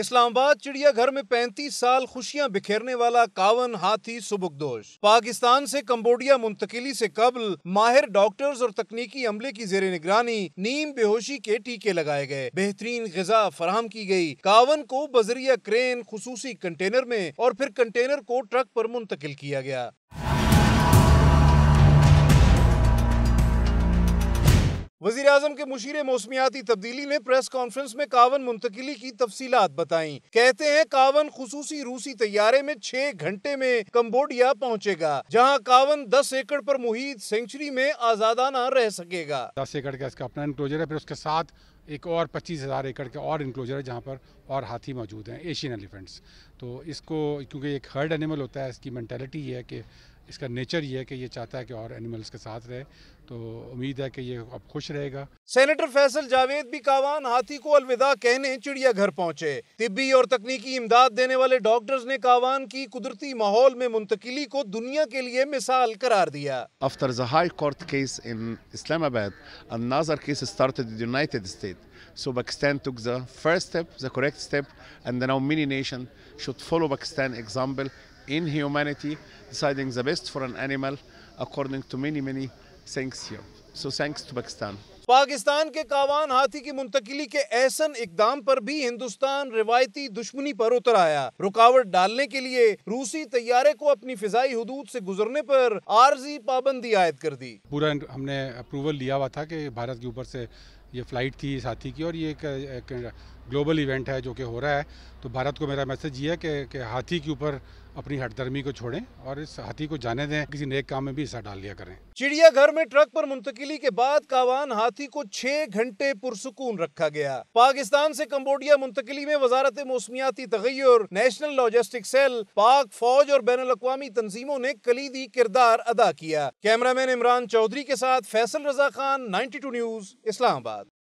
इस्लामाबाद चिड़ियाघर में 35 साल खुशियां बिखेरने वाला कावन हाथी सुबुकदोश पाकिस्तान से कंबोडिया मुंतकली से कबल माहिर डॉक्टर्स और तकनीकी अमले की जेर निगरानी नीम बेहोशी के टीके लगाए गए बेहतरीन गजा फराम की गई कावन को बजरिया क्रेन खसूसी कंटेनर में और फिर कंटेनर को ट्रक पर मुंतकिल किया गया वजी अजम के मुशीर मौसमियाती तब्दीली ने प्रेस कॉन्फ्रेंस में कावन मुंतकली की तफसीत बताई कहते हैं कावन खसूसी रूसी तैयारे में छह घंटे में कम्बोडिया पहुँचेगा जहाँ कावन दस एकड़ पर मुहित सेंचुरी में आजादाना रह सकेगा दस एकड़ का इसका अपना इंक्लोजर है फिर उसके साथ एक और पच्चीस हज़ार एकड़ के और इनक्लोजर है जहाँ पर और हाथी मौजूद हैं एशियन एलिफेंट्स तो इसको क्योंकि एक हर्ड एनिमल होता है इसकी मैंटेलिटी ये है कि इसका नेचर ये है कि ये चाहता है कि और एनिमल्स के साथ रहे तो उम्मीद है कि ये अब खुश रहेगा सेनेटर फैसल जावेद भी कावान हाथी को अलविदा कहने चिड़ियाघर पहुंचे तिब्बी और तकनीकी इमदाद देने वाले डॉक्टर्स ने कावान की कुदरती माहौल में मुंतकली को दुनिया के लिए मिसाल करार दिया after the high court case in Islamabad another case started in the it. So Pakistan took the first step, the correct step, and the now many nations should follow Pakistan example in humanity, deciding the best for an animal according to many, many things here. So thanks to Pakistan. Pakistan के कावान हाथी की मुंतकली के ऐसन इकदाम पर भी हिंदुस्तान रिवायती दुश्मनी पर उतर आया रुकावट डालने के लिए रूसी तैयारे को अपनी फिजाई हदूद से गुजरने पर आरजी पाबंदी आयद कर दी पूरा हमने अप्रूवल लिया हुआ था कि भारत के ऊपर से ये फ़्लाइट थी साथी की और ये ग्लोबल इवेंट है जो कि हो रहा है तो भारत को मेरा मैसेज ये है कि, कि हाथी के ऊपर अपनी हटदर्मी को छोड़ें और इस हाथी को जाने दें किसी नेक काम में भी हिस्सा डाल लिया करें चिड़ियाघर में ट्रक पर मुंतकिली के बाद कावान हाथी को छह घंटे पुरसकून रखा गया पाकिस्तान से कम्बोडिया मुंतकिली में वजारत मौसमियाती तगैर नेशनल लॉजिस्टिक सेल पाक फौज और बैन अवी तनजीमों ने कलीदी किरदार अदा किया मैन इमरान चौधरी के साथ फैसल रजा खान टू न्यूज इस्लामाबाद